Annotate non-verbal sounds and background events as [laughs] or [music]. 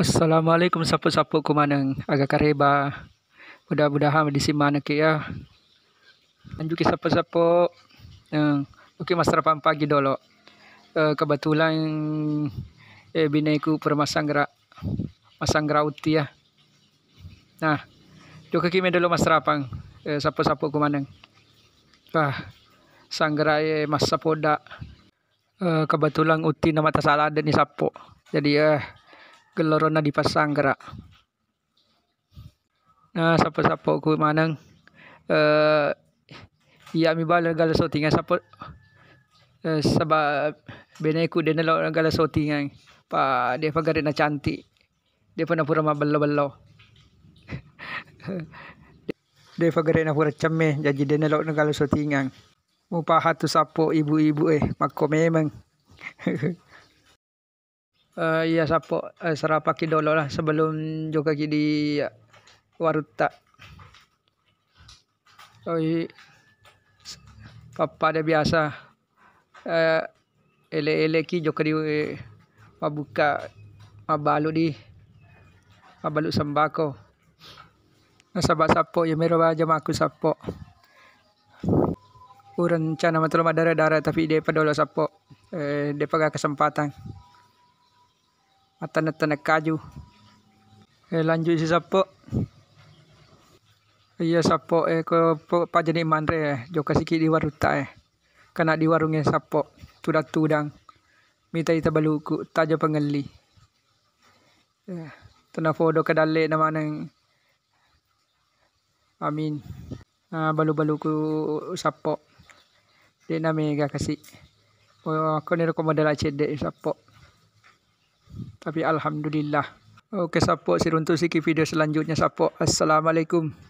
Assalamualaikum sapu-sapu kumaneng agak kareba. Mudah-mudahan di mana ke ya. Lanjut ke sapu-sapu. Hmm. Eh, Oke, Mas Rapan pagi dulu. E, kebetulan eh binaiku permasanggra masanggra uti ya. Nah, juga kimi dulu Mas Rapang. E, eh, sapu-sapu kumaneng. Wah, sanggra e Mas Sapoda. E, kebetulan uti nama tasalade ni sapu. Jadi eh gelorona dipasang gerak nah sapa-sapa ku manang eh ya mi bala gala sotingan sapa eh, sebab bene ku dena lo gala sotingan pa dia pagare na cantik dia pernah pura ma bello-bello [laughs] dia pagare na pura cemeh jadi dena lo gala sotingan mupahat tu sapo ibu-ibu eh mako memang [laughs] uh, eh, ya sapo uh, eh, serapaki dolo lah sebelum juga di ya, waruta oi papa ada biasa uh, ele-ele ki juga di uh, mabalu di mabalu sembako nasabah sapo ya mero aja aku sapo urencana matulum madara darah tapi dia pedolo sapo eh, dia pegang kesempatan matanak-tanak kaju eh lanjut si sapo iya sapo eh ke pajani manre eh joka sikit di waruta eh kena di warungnya sapo tudang-tudang mita ita baluku taja pengeli eh tena foto kedale nama nang amin ah, balu-baluku sapo dia nama kasih oh, aku ni rekomendasi dek sapo tapi alhamdulillah. Oke sapok siruntu siki video selanjutnya sapok. Assalamualaikum.